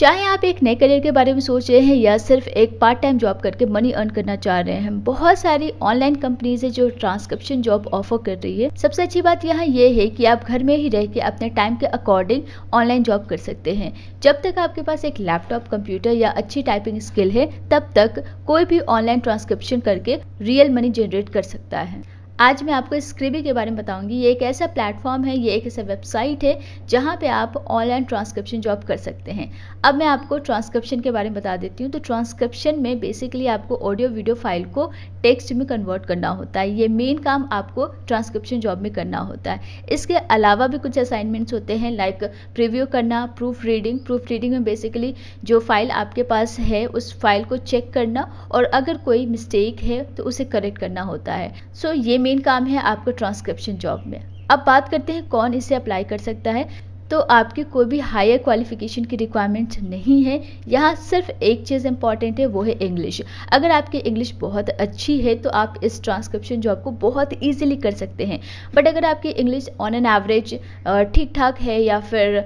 चाहे आप एक नए करियर के बारे में सोच रहे हैं या सिर्फ एक पार्ट टाइम जॉब करके मनी अर्न करना चाह रहे हैं बहुत सारी ऑनलाइन कंपनीज है जो ट्रांसक्रिप्शन जॉब ऑफर कर रही है सबसे अच्छी बात यहाँ ये यह है कि आप घर में ही रह के अपने टाइम के अकॉर्डिंग ऑनलाइन जॉब कर सकते हैं जब तक आपके पास एक लैपटॉप कंप्यूटर या अच्छी टाइपिंग स्किल है तब तक कोई भी ऑनलाइन ट्रांसक्रिप्शन करके रियल मनी जनरेट कर सकता है आज मैं आपको स्क्रिबी के बारे में बताऊंगी ये एक ऐसा प्लेटफॉर्म है ये एक ऐसा वेबसाइट है जहाँ पे आप ऑनलाइन ट्रांसक्रिप्शन जॉब कर सकते हैं अब मैं आपको ट्रांसक्रिप्शन के बारे में बता देती हूँ तो ट्रांसक्रिप्शन में बेसिकली आपको ऑडियो वीडियो फाइल को टेक्स्ट में कन्वर्ट करना होता है ये मेन काम आपको ट्रांसक्रिप्शन जॉब में करना होता है इसके अलावा भी कुछ असाइनमेंट्स होते हैं लाइक प्रिव्यू करना प्रूफ रीडिंग प्रूफ रीडिंग में बेसिकली जो फाइल आपके पास है उस फाइल को चेक करना और अगर कोई मिस्टेक है तो उसे करेक्ट करना होता है सो so, ये मेन काम है आपका ट्रांसक्रिप्शन जॉब में अब बात करते हैं कौन इसे अप्लाई कर सकता है तो आपकी कोई भी हायर क्वालिफिकेशन की रिक्वायरमेंट नहीं है यहाँ सिर्फ एक चीज़ इंपॉर्टेंट है वो है इंग्लिश अगर आपकी इंग्लिश बहुत अच्छी है तो आप इस ट्रांसक्रिप्शन जॉब को बहुत ईजिली कर सकते हैं बट अगर आपकी इंग्लिश ऑन एन एवरेज ठीक ठाक है या फिर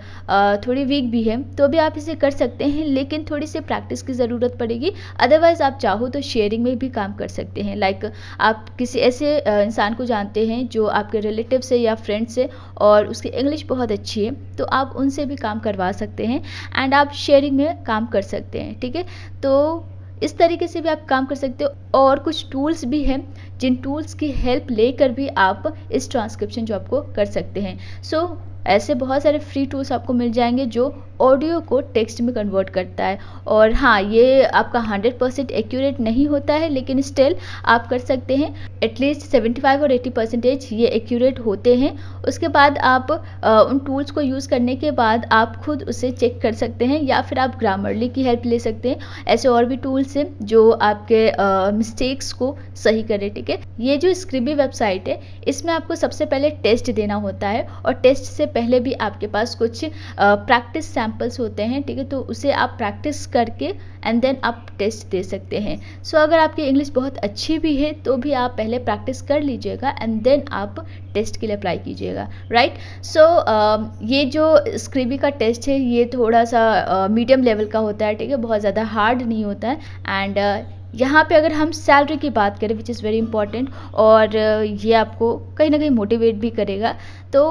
थोड़ी वीक भी है तो भी आप इसे कर सकते हैं लेकिन थोड़ी सी प्रैक्टिस की ज़रूरत पड़ेगी अदरवाइज़ आप चाहो तो शेयरिंग में भी काम कर सकते हैं लाइक आप किसी ऐसे इंसान को जानते हैं जो आपके रिलेटिव से या फ्रेंड से और उसकी इंग्लिश बहुत अच्छी है तो आप उनसे भी काम करवा सकते हैं एंड आप शेयरिंग में काम कर सकते हैं ठीक है तो इस तरीके से भी आप काम कर सकते हो और कुछ टूल्स भी हैं जिन टूल्स की हेल्प लेकर भी आप इस ट्रांसक्रिप्शन जॉब को कर सकते हैं सो so, ऐसे बहुत सारे फ्री टूल्स आपको मिल जाएंगे जो ऑडियो को टेक्स्ट में कन्वर्ट करता है और हाँ ये आपका 100 परसेंट एक्यूरेट नहीं होता है लेकिन स्टिल आप कर सकते हैं एटलीस्ट 75 और 80 परसेंटेज ये एक्यूरेट होते हैं उसके बाद आप आ, उन टूल्स को यूज़ करने के बाद आप खुद उसे चेक कर सकते हैं या फिर आप ग्रामरली की हेल्प ले सकते हैं ऐसे और भी टूल्स हैं जो आपके मिस्टेक्स को सही करें ठीक है ये जो स्क्रिबी वेबसाइट है इसमें आपको सबसे पहले टेस्ट देना होता है और टेस्ट से पहले भी आपके पास कुछ प्रैक्टिस सैम्पल्स होते हैं ठीक है तो उसे आप प्रैक्टिस करके एंड देन आप टेस्ट दे सकते हैं सो so, अगर आपकी इंग्लिश बहुत अच्छी भी है तो भी आप पहले प्रैक्टिस कर लीजिएगा एंड देन आप टेस्ट के लिए अप्लाई कीजिएगा राइट सो so, ये जो स्क्रीबी का टेस्ट है ये थोड़ा सा मीडियम लेवल का होता है ठीक है बहुत ज़्यादा हार्ड नहीं होता है एंड यहाँ पे अगर हम सैलरी की बात करें विच इज़ वेरी इंपॉर्टेंट और ये आपको कहीं ना कहीं मोटिवेट भी करेगा तो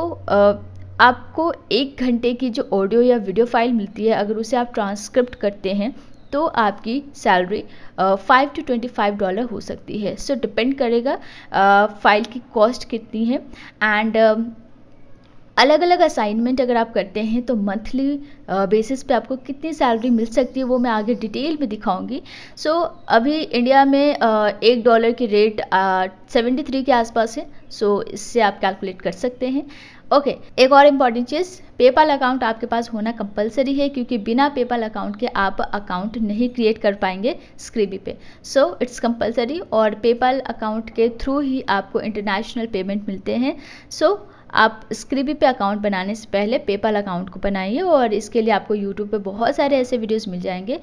आपको एक घंटे की जो ऑडियो या वीडियो फाइल मिलती है अगर उसे आप ट्रांसक्रिप्ट करते हैं तो आपकी salary five to twenty five dollar हो सकती है सो so, डिपेंड करेगा फाइल uh, की कॉस्ट कितनी है एंड अलग अलग असाइनमेंट अगर आप करते हैं तो मंथली बेसिस पे आपको कितनी सैलरी मिल सकती है वो मैं आगे डिटेल में दिखाऊंगी सो so, अभी इंडिया में एक डॉलर की रेट सेवेंटी थ्री के आसपास है सो so, इससे आप कैलकुलेट कर सकते हैं ओके एक और इम्पॉर्टेंट चीज़ पेपाल अकाउंट आपके पास होना कंपलसरी है क्योंकि बिना पेपाल अकाउंट के आप अकाउंट नहीं क्रिएट कर पाएंगे स्क्रीबी पे सो इट्स कंपलसरी और पेपाल अकाउंट के थ्रू ही आपको इंटरनेशनल पेमेंट मिलते हैं सो so, आप स्क्रीबी पे अकाउंट बनाने से पहले पेपाल अकाउंट को बनाइए और इसके लिए आपको यूट्यूब पे बहुत सारे ऐसे वीडियोस मिल जाएंगे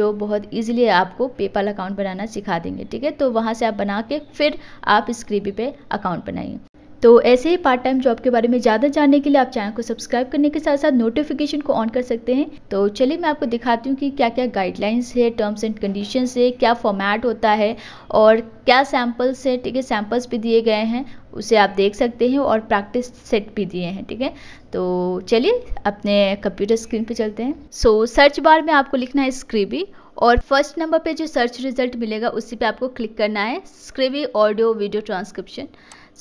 जो बहुत इजीली आपको पेपाल अकाउंट बनाना सिखा देंगे ठीक है तो वहाँ से आप बना के फिर आप स्क्रीबी पे अकाउंट बनाइए तो ऐसे ही पार्ट टाइम जॉब के बारे में ज़्यादा जानने के लिए आप चैनल को सब्सक्राइब करने के साथ साथ नोटिफिकेशन को ऑन कर सकते हैं तो चलिए मैं आपको दिखाती हूँ कि क्या क्या गाइडलाइंस है टर्म्स एंड कंडीशन है क्या फॉर्मेट होता है और क्या सैम्पल्स है ठीक है सैम्पल्स भी दिए गए हैं उसे आप देख सकते हैं और प्रैक्टिस सेट भी दिए हैं ठीक है तो चलिए अपने कंप्यूटर स्क्रीन पे चलते हैं सो so, सर्च बार में आपको लिखना है स्क्रीबी और फर्स्ट नंबर पे जो सर्च रिजल्ट मिलेगा उसी पे आपको क्लिक करना है Scribie audio video transcription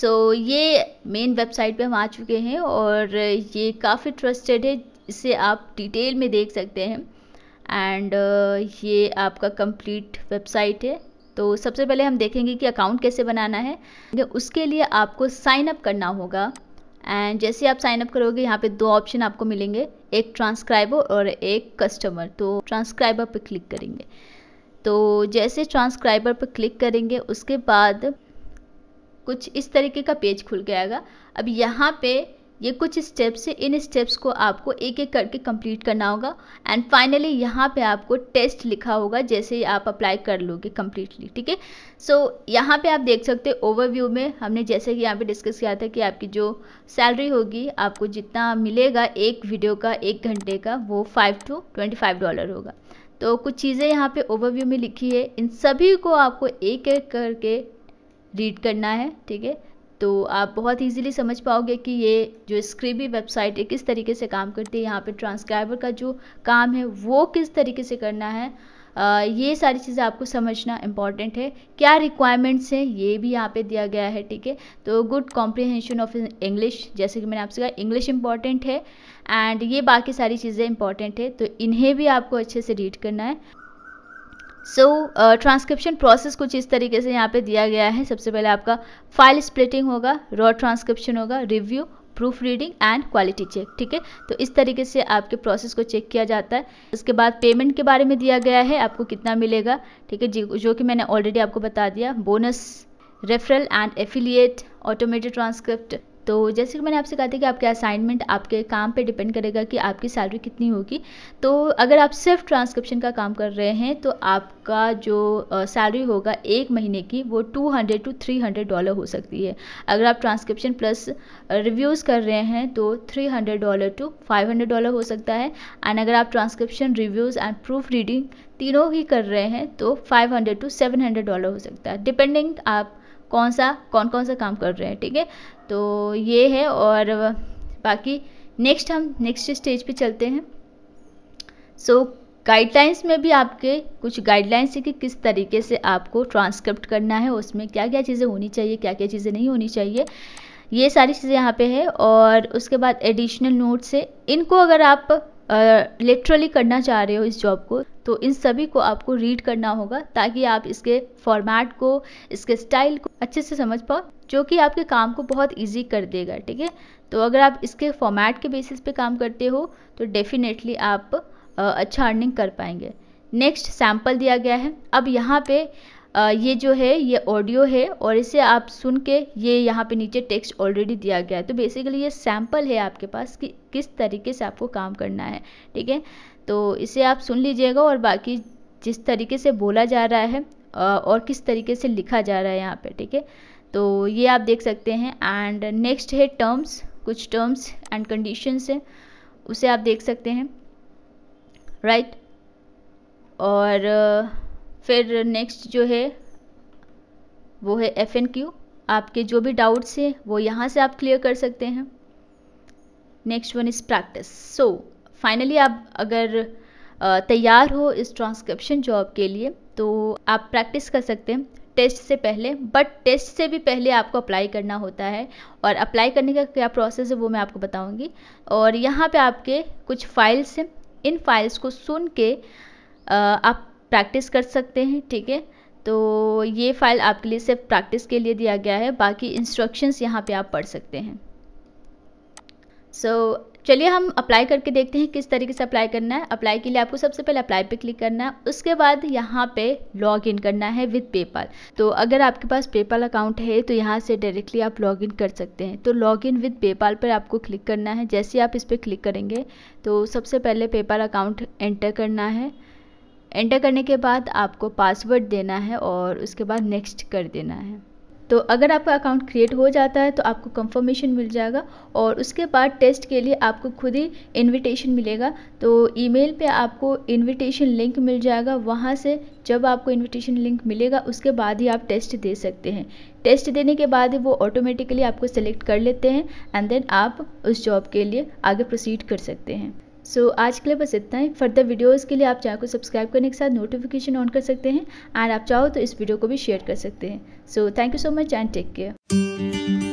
so ये मेन वेबसाइट पे हम आ चुके हैं और ये काफ़ी ट्रस्टेड है इसे आप डिटेल में देख सकते हैं एंड uh, ये आपका कंप्लीट वेबसाइट है तो सबसे पहले हम देखेंगे कि अकाउंट कैसे बनाना है उसके लिए आपको साइन अप करना होगा एंड जैसे आप साइन अप करोगे यहाँ पे दो ऑप्शन आपको मिलेंगे एक ट्रांसक्राइबर और एक कस्टमर तो ट्रांसक्राइबर पे क्लिक करेंगे तो जैसे ट्रांसक्राइबर पर क्लिक करेंगे उसके बाद कुछ इस तरीके का पेज खुल गया अब यहाँ पे ये कुछ स्टेप्स है इन स्टेप्स को आपको एक एक करके कंप्लीट करना होगा एंड फाइनली यहाँ पे आपको टेस्ट लिखा होगा जैसे ही आप अप्लाई कर लोगे कम्प्लीटली ठीक है सो यहाँ पे आप देख सकते हैं ओवरव्यू में हमने जैसे कि यहाँ पे डिस्कस किया था कि आपकी जो सैलरी होगी आपको जितना मिलेगा एक वीडियो का एक घंटे का वो five to twenty five dollar होगा तो कुछ चीज़ें यहाँ पे ओवरव्यू में लिखी है इन सभी को आपको एक एक करके रीड करना है ठीक है तो आप बहुत इजीली समझ पाओगे कि ये जो स्क्रीबी वेबसाइट है किस तरीके से काम करती है यहाँ पे ट्रांसक्राइबर का जो काम है वो किस तरीके से करना है आ, ये सारी चीज़ें आपको समझना इम्पॉर्टेंट है क्या रिक्वायरमेंट्स हैं ये भी यहाँ पे दिया गया है ठीक है तो गुड कॉम्प्रिहेंशन ऑफ इंग्लिश जैसे कि मैंने आपसे कहा इंग्लिश इम्पॉर्टेंट है एंड ये बाकी सारी चीज़ें इंपॉर्टेंट है तो इन्हें भी आपको अच्छे से रीड करना है सो ट्रांसक्रिप्शन प्रोसेस कुछ इस तरीके से यहाँ पे दिया गया है सबसे पहले आपका फाइल स्प्लिटिंग होगा रॉ ट्रांसक्रिप्शन होगा review proof reading and quality check ठीक है तो इस तरीके से आपके प्रोसेस को चेक किया जाता है उसके बाद पेमेंट के बारे में दिया गया है आपको कितना मिलेगा ठीक है जो कि मैंने ऑलरेडी आपको बता दिया bonus referral and affiliate automated transcript तो जैसे कि मैंने आपसे कहा था कि आपके असाइनमेंट आपके काम पे डिपेंड करेगा कि आपकी सैलरी कितनी होगी तो अगर आप सिर्फ ट्रांसक्रिप्शन का काम कर रहे हैं तो आपका जो सैलरी होगा एक महीने की वो two hundred to three hundred dollar हो सकती है अगर आप ट्रांसक्रिप्शन प्लस रिव्यूज़ कर रहे हैं तो three hundred dollar to five hundred dollar हो सकता है एंड अगर आप transcription reviews and proof reading तीनों ही कर रहे हैं तो 500 टू 700 डॉलर हो सकता है डिपेंडिंग आप कौन सा कौन कौन सा काम कर रहे हैं ठीक है तो ये है और बाकी नेक्स्ट हम नेक्स्ट स्टेज पे चलते हैं सो so, गाइडलाइंस में भी आपके कुछ गाइडलाइंस है कि किस तरीके से आपको ट्रांसक्रिप्ट करना है उसमें क्या क्या चीज़ें होनी चाहिए क्या क्या चीज़ें नहीं होनी चाहिए ये सारी चीज़ें यहाँ पे है और उसके बाद एडिशनल नोट्स है इनको अगर आप लिटरली करना चाह रहे हो इस जॉब को तो इन सभी को आपको रीड करना होगा ताकि आप इसके फॉर्मेट को इसके स्टाइल को अच्छे से समझ पाओ जो कि आपके काम को बहुत इजी कर देगा ठीक है तो अगर आप इसके फॉर्मेट के बेसिस पे काम करते हो तो डेफिनेटली आप अच्छा अर्निंग कर पाएंगे नेक्स्ट सैम्पल दिया गया है अब यहाँ पे ये जो है ये ऑडियो है और इसे आप सुन के ये यहाँ पे नीचे टेक्स्ट ऑलरेडी दिया गया है तो बेसिकली ये सैम्पल है आपके पास कि किस तरीके से आपको काम करना है ठीक है तो इसे आप सुन लीजिएगा और बाकी जिस तरीके से बोला जा रहा है और किस तरीके से लिखा जा रहा है यहाँ पे ठीक है तो ये आप देख सकते हैं एंड नेक्स्ट है टर्म्स कुछ टर्म्स एंड कंडीशंस हैं उसे आप देख सकते हैं राइट right? और फिर नेक्स्ट जो है वो है एफ एन क्यू आपके जो भी डाउट्स हैं वो यहाँ से आप क्लियर कर सकते हैं next one is practice so finally आप अगर तैयार हो इस ट्रांसक्रिप्शन जॉब के लिए तो आप प्रैक्टिस कर सकते हैं टेस्ट से पहले बट टेस्ट से भी पहले आपको अप्लाई करना होता है और अप्लाई करने का क्या प्रोसेस है वो मैं आपको बताऊंगी और यहाँ पे आपके कुछ फाइल्स हैं इन फाइल्स को सुन के आप प्रैक्टिस कर सकते हैं ठीक है तो ये फ़ाइल आपके लिए सिर्फ प्रैक्टिस के लिए दिया गया है बाकी इंस्ट्रक्शंस यहाँ पे आप पढ़ सकते हैं सो so, चलिए हम अप्लाई करके देखते हैं किस तरीके से अप्लाई करना है अप्लाई के लिए आपको सबसे पहले अप्लाई पे क्लिक करना है उसके बाद यहाँ पे लॉग इन करना है विद पेपाल तो अगर आपके पास पेपाल अकाउंट है तो यहाँ से डायरेक्टली आप लॉग इन कर सकते हैं तो लॉग इन विद पेपाल पर आपको क्लिक करना है जैसे आप इस पर क्लिक करेंगे तो सबसे पहले पेपाल अकाउंट एंटर करना है एंटर करने के बाद आपको पासवर्ड देना है और उसके बाद नेक्स्ट कर देना है तो अगर आपका अकाउंट क्रिएट हो जाता है तो आपको कंफर्मेशन मिल जाएगा और उसके बाद टेस्ट के लिए आपको खुद ही इनविटेशन मिलेगा तो ईमेल पे आपको इनविटेशन लिंक मिल जाएगा वहाँ से जब आपको इनविटेशन लिंक मिलेगा उसके बाद ही आप टेस्ट दे सकते हैं टेस्ट देने के बाद वो ऑटोमेटिकली आपको सेलेक्ट कर लेते हैं एंड देन आप उस जॉब के लिए आगे प्रोसीड कर सकते हैं सो so, आज के लिए बस इतना ही फर्दर वीडियोस के लिए आप चैनल को सब्सक्राइब करने के साथ नोटिफिकेशन ऑन कर सकते हैं एंड आप चाहो तो इस वीडियो को भी शेयर कर सकते हैं so thank you so much and take care